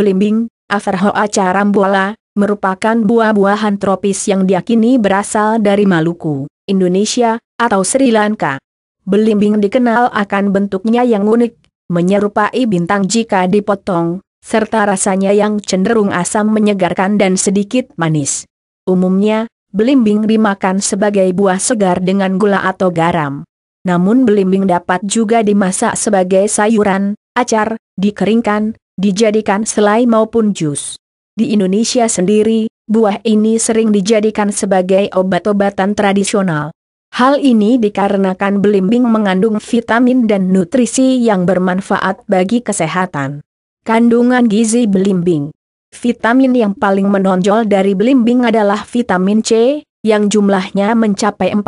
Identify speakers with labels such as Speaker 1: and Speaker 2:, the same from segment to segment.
Speaker 1: belimbing, Averhoa carambola, merupakan buah-buahan tropis yang diakini berasal dari Maluku, Indonesia, atau Sri Lanka. Belimbing dikenal akan bentuknya yang unik, menyerupai bintang jika dipotong, serta rasanya yang cenderung asam menyegarkan dan sedikit manis. Umumnya, belimbing dimakan sebagai buah segar dengan gula atau garam. Namun belimbing dapat juga dimasak sebagai sayuran, acar, dikeringkan, dijadikan selai maupun jus. Di Indonesia sendiri, buah ini sering dijadikan sebagai obat-obatan tradisional. Hal ini dikarenakan belimbing mengandung vitamin dan nutrisi yang bermanfaat bagi kesehatan. Kandungan gizi belimbing Vitamin yang paling menonjol dari belimbing adalah vitamin C, yang jumlahnya mencapai 45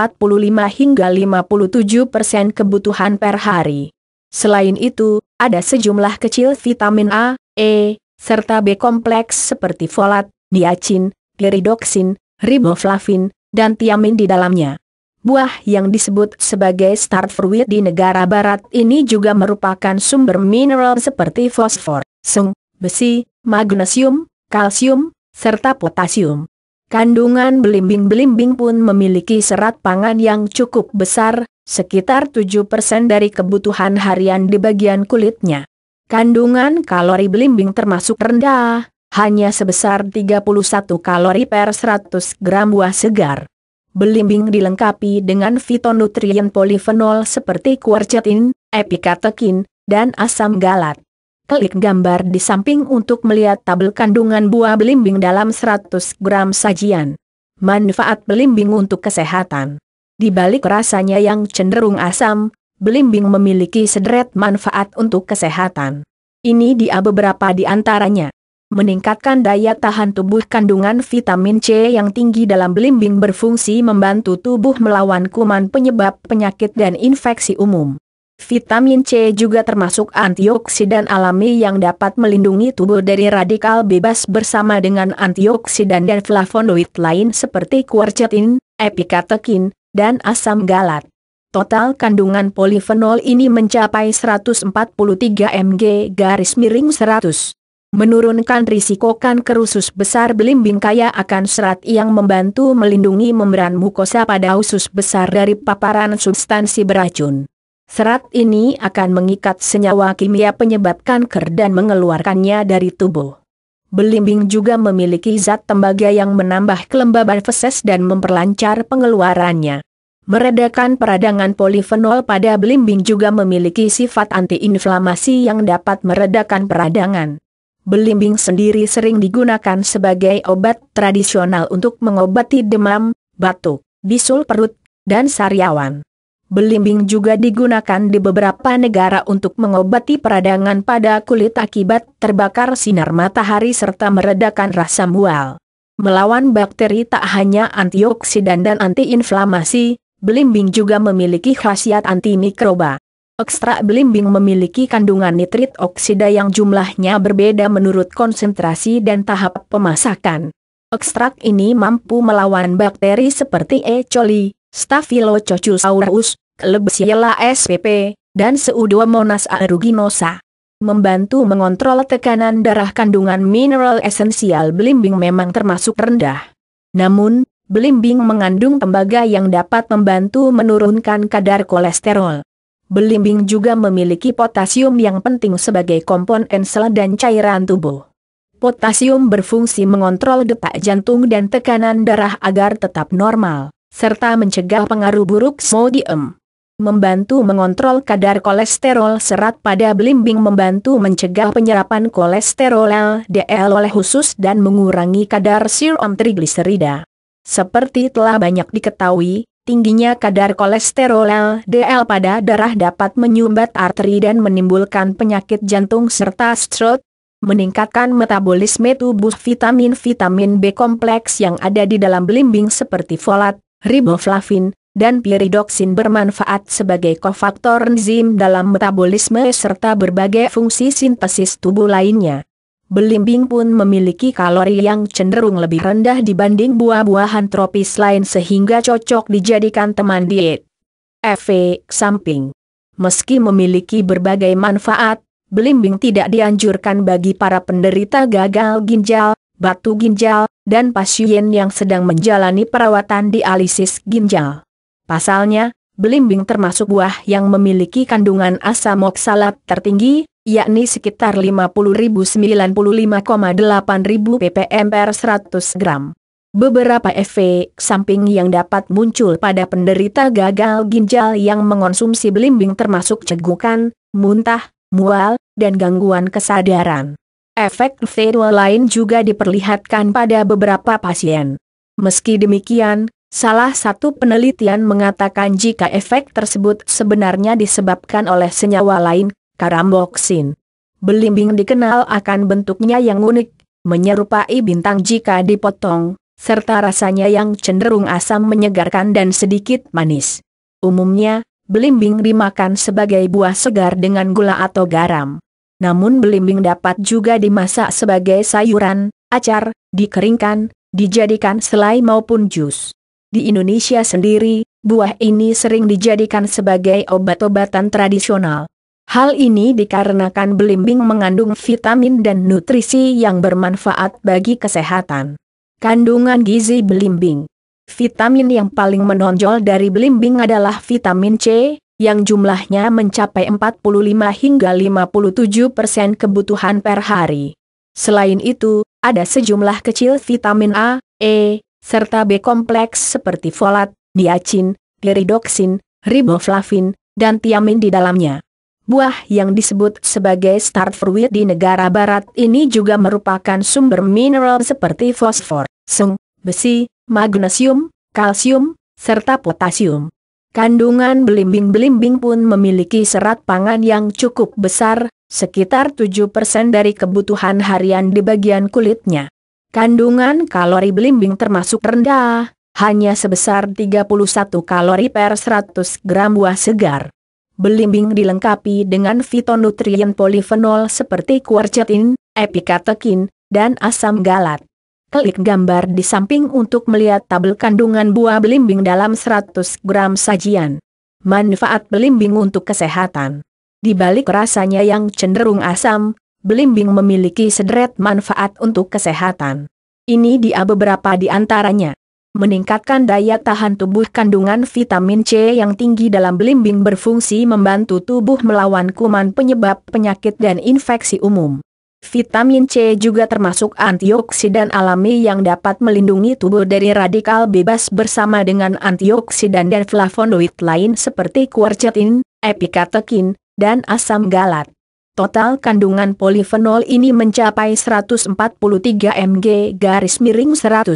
Speaker 1: hingga 57 persen kebutuhan per hari. Selain itu, ada sejumlah kecil vitamin A, E, serta B kompleks seperti folat, niacin, piridoksin, riboflavin, dan tiamin di dalamnya. Buah yang disebut sebagai star fruit di negara barat ini juga merupakan sumber mineral seperti fosfor, seng, besi, magnesium, kalsium, serta potasium. Kandungan belimbing-belimbing pun memiliki serat pangan yang cukup besar, Sekitar 7% dari kebutuhan harian di bagian kulitnya. Kandungan kalori belimbing termasuk rendah, hanya sebesar 31 kalori per 100 gram buah segar. Belimbing dilengkapi dengan fitonutrien polifenol seperti quercetin, epikatekin, dan asam galat. Klik gambar di samping untuk melihat tabel kandungan buah belimbing dalam 100 gram sajian. Manfaat belimbing untuk kesehatan di balik rasanya yang cenderung asam, belimbing memiliki sederet manfaat untuk kesehatan. Ini dia beberapa di antaranya. Meningkatkan daya tahan tubuh kandungan vitamin C yang tinggi dalam belimbing berfungsi membantu tubuh melawan kuman penyebab penyakit dan infeksi umum. Vitamin C juga termasuk antioksidan alami yang dapat melindungi tubuh dari radikal bebas bersama dengan antioksidan dan flavonoid lain seperti quercetin, epikatekin, dan asam galat. Total kandungan polifenol ini mencapai 143 mg garis miring 100. Menurunkan risiko kanker usus besar belimbing kaya akan serat yang membantu melindungi membran mukosa pada usus besar dari paparan substansi beracun. Serat ini akan mengikat senyawa kimia penyebab kanker dan mengeluarkannya dari tubuh. Belimbing juga memiliki zat tembaga yang menambah kelembaban feses dan memperlancar pengeluarannya. Meredakan peradangan polifenol pada belimbing juga memiliki sifat antiinflamasi yang dapat meredakan peradangan. Belimbing sendiri sering digunakan sebagai obat tradisional untuk mengobati demam, batuk, bisul perut, dan sariawan. Belimbing juga digunakan di beberapa negara untuk mengobati peradangan pada kulit akibat terbakar sinar matahari serta meredakan rasa mual. Melawan bakteri tak hanya antioksidan dan antiinflamasi, belimbing juga memiliki khasiat antimikroba. Ekstrak belimbing memiliki kandungan nitrit oksida yang jumlahnya berbeda menurut konsentrasi dan tahap pemasakan. Ekstrak ini mampu melawan bakteri seperti E. coli, Staphylococcus aureus, Klebsiella spp, dan Pseudomonas aeruginosa. Membantu mengontrol tekanan darah kandungan mineral esensial belimbing memang termasuk rendah. Namun, belimbing mengandung tembaga yang dapat membantu menurunkan kadar kolesterol. Belimbing juga memiliki potasium yang penting sebagai komponen sel dan cairan tubuh. Potasium berfungsi mengontrol detak jantung dan tekanan darah agar tetap normal serta mencegah pengaruh buruk sodium. Membantu mengontrol kadar kolesterol serat pada belimbing membantu mencegah penyerapan kolesterol LDL oleh khusus dan mengurangi kadar serum trigliserida. Seperti telah banyak diketahui, tingginya kadar kolesterol LDL pada darah dapat menyumbat arteri dan menimbulkan penyakit jantung serta stroke, meningkatkan metabolisme tubuh vitamin-vitamin B kompleks yang ada di dalam belimbing seperti folat, riboflavin, dan piridoksin bermanfaat sebagai kofaktor enzim dalam metabolisme serta berbagai fungsi sintesis tubuh lainnya. Belimbing pun memiliki kalori yang cenderung lebih rendah dibanding buah-buahan tropis lain sehingga cocok dijadikan teman diet. Efek samping Meski memiliki berbagai manfaat, belimbing tidak dianjurkan bagi para penderita gagal ginjal, batu ginjal, dan pasien yang sedang menjalani perawatan dialisis ginjal. Pasalnya, belimbing termasuk buah yang memiliki kandungan asam oksalat tertinggi, yakni sekitar 50.095,8 ppm per 100 gram. Beberapa efek samping yang dapat muncul pada penderita gagal ginjal yang mengonsumsi belimbing termasuk cegukan, muntah, mual, dan gangguan kesadaran. Efek placebo lain juga diperlihatkan pada beberapa pasien. Meski demikian, salah satu penelitian mengatakan jika efek tersebut sebenarnya disebabkan oleh senyawa lain, karamboksin. Belimbing dikenal akan bentuknya yang unik, menyerupai bintang jika dipotong, serta rasanya yang cenderung asam menyegarkan dan sedikit manis. Umumnya, belimbing dimakan sebagai buah segar dengan gula atau garam namun belimbing dapat juga dimasak sebagai sayuran, acar, dikeringkan, dijadikan selai maupun jus. Di Indonesia sendiri, buah ini sering dijadikan sebagai obat-obatan tradisional. Hal ini dikarenakan belimbing mengandung vitamin dan nutrisi yang bermanfaat bagi kesehatan. Kandungan gizi belimbing Vitamin yang paling menonjol dari belimbing adalah vitamin C, yang jumlahnya mencapai 45 hingga 57 persen kebutuhan per hari. Selain itu, ada sejumlah kecil vitamin A, E, serta B kompleks seperti folat, niacin, piridoksin, riboflavin, dan tiamin di dalamnya. Buah yang disebut sebagai star fruit di negara barat ini juga merupakan sumber mineral seperti fosfor, seng, besi, magnesium, kalsium, serta potasium. Kandungan belimbing-belimbing pun memiliki serat pangan yang cukup besar, sekitar 7% dari kebutuhan harian di bagian kulitnya. Kandungan kalori belimbing termasuk rendah, hanya sebesar 31 kalori per 100 gram buah segar. Belimbing dilengkapi dengan fitonutrien polifenol seperti quercetin, epikatekin, dan asam galat klik gambar di samping untuk melihat tabel kandungan buah belimbing dalam 100 gram sajian. Manfaat belimbing untuk kesehatan. Di balik rasanya yang cenderung asam, belimbing memiliki sederet manfaat untuk kesehatan. Ini dia beberapa di antaranya. Meningkatkan daya tahan tubuh kandungan vitamin C yang tinggi dalam belimbing berfungsi membantu tubuh melawan kuman penyebab penyakit dan infeksi umum. Vitamin C juga termasuk antioksidan alami yang dapat melindungi tubuh dari radikal bebas bersama dengan antioksidan dan flavonoid lain seperti quercetin, epikatekin, dan asam galat. Total kandungan polifenol ini mencapai 143 mg garis miring 100.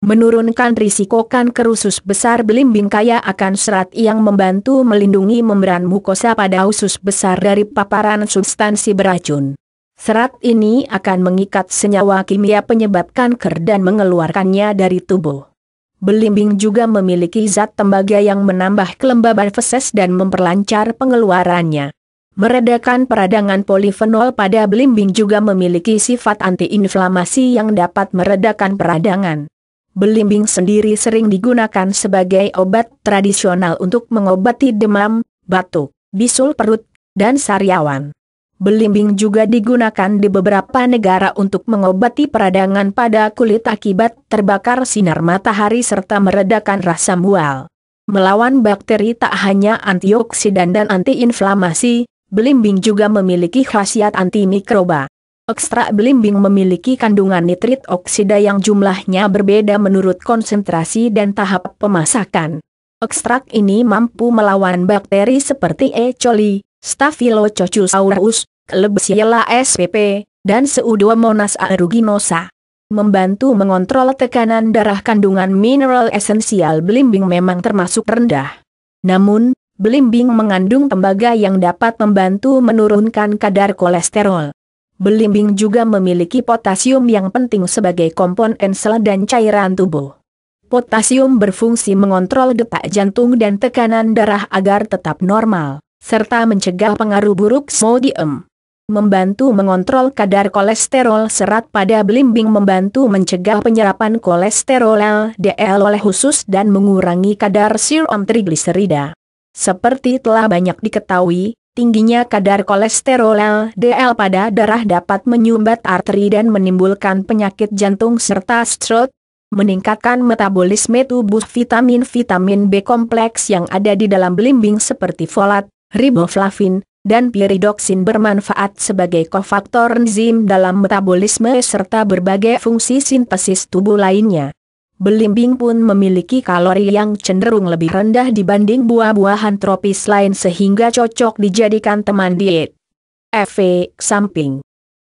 Speaker 1: Menurunkan risiko kanker usus besar belimbing kaya akan serat yang membantu melindungi membran mukosa pada usus besar dari paparan substansi beracun. Serat ini akan mengikat senyawa kimia penyebabkan ker dan mengeluarkannya dari tubuh. Belimbing juga memiliki zat tembaga yang menambah kelembaban feses dan memperlancar pengeluarannya. Meredakan peradangan polifenol pada belimbing juga memiliki sifat antiinflamasi yang dapat meredakan peradangan. Belimbing sendiri sering digunakan sebagai obat tradisional untuk mengobati demam, batuk, bisul perut, dan sariawan. Belimbing juga digunakan di beberapa negara untuk mengobati peradangan pada kulit akibat terbakar sinar matahari serta meredakan rasa mual. Melawan bakteri tak hanya antioksidan dan antiinflamasi, belimbing juga memiliki khasiat antimikroba. Ekstrak belimbing memiliki kandungan nitrit oksida yang jumlahnya berbeda menurut konsentrasi dan tahap pemasakan. Ekstrak ini mampu melawan bakteri seperti E. coli, Staphylococcus Klebsiella spp, dan monas aeruginosa. Membantu mengontrol tekanan darah kandungan mineral esensial belimbing memang termasuk rendah. Namun, belimbing mengandung tembaga yang dapat membantu menurunkan kadar kolesterol. Belimbing juga memiliki potasium yang penting sebagai komponen sel dan cairan tubuh. Potasium berfungsi mengontrol detak jantung dan tekanan darah agar tetap normal serta mencegah pengaruh buruk sodium. Membantu mengontrol kadar kolesterol serat pada belimbing membantu mencegah penyerapan kolesterol LDL oleh khusus dan mengurangi kadar serum trigliserida. Seperti telah banyak diketahui, tingginya kadar kolesterol LDL pada darah dapat menyumbat arteri dan menimbulkan penyakit jantung serta stroke, meningkatkan metabolisme tubuh vitamin-vitamin B kompleks yang ada di dalam belimbing seperti folat, riboflavin, dan piridoksin bermanfaat sebagai kofaktor enzim dalam metabolisme serta berbagai fungsi sintesis tubuh lainnya. Belimbing pun memiliki kalori yang cenderung lebih rendah dibanding buah-buahan tropis lain sehingga cocok dijadikan teman diet. Efek samping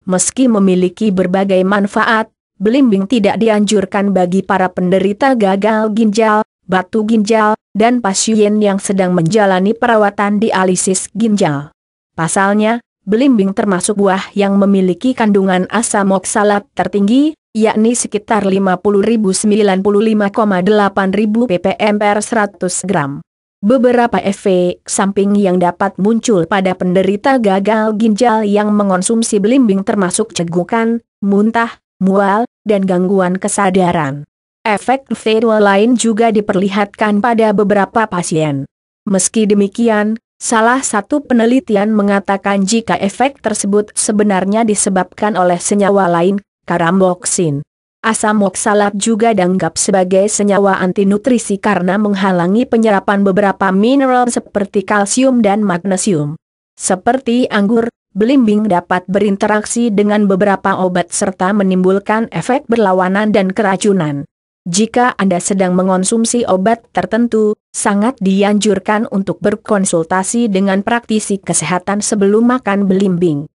Speaker 1: Meski memiliki berbagai manfaat, belimbing tidak dianjurkan bagi para penderita gagal ginjal, batu ginjal, dan pasien yang sedang menjalani perawatan dialisis ginjal. Pasalnya, belimbing termasuk buah yang memiliki kandungan asam oksalat tertinggi, yakni sekitar 50.095,8 ppm per 100 gram. Beberapa efek samping yang dapat muncul pada penderita gagal ginjal yang mengonsumsi belimbing termasuk cegukan, muntah, mual, dan gangguan kesadaran. Efek sedo lain juga diperlihatkan pada beberapa pasien. Meski demikian, salah satu penelitian mengatakan jika efek tersebut sebenarnya disebabkan oleh senyawa lain, karamboksin. Asam oksalat juga dianggap sebagai senyawa antinutrisi karena menghalangi penyerapan beberapa mineral seperti kalsium dan magnesium. Seperti anggur, belimbing dapat berinteraksi dengan beberapa obat serta menimbulkan efek berlawanan dan keracunan. Jika Anda sedang mengonsumsi obat tertentu, sangat dianjurkan untuk berkonsultasi dengan praktisi kesehatan sebelum makan belimbing.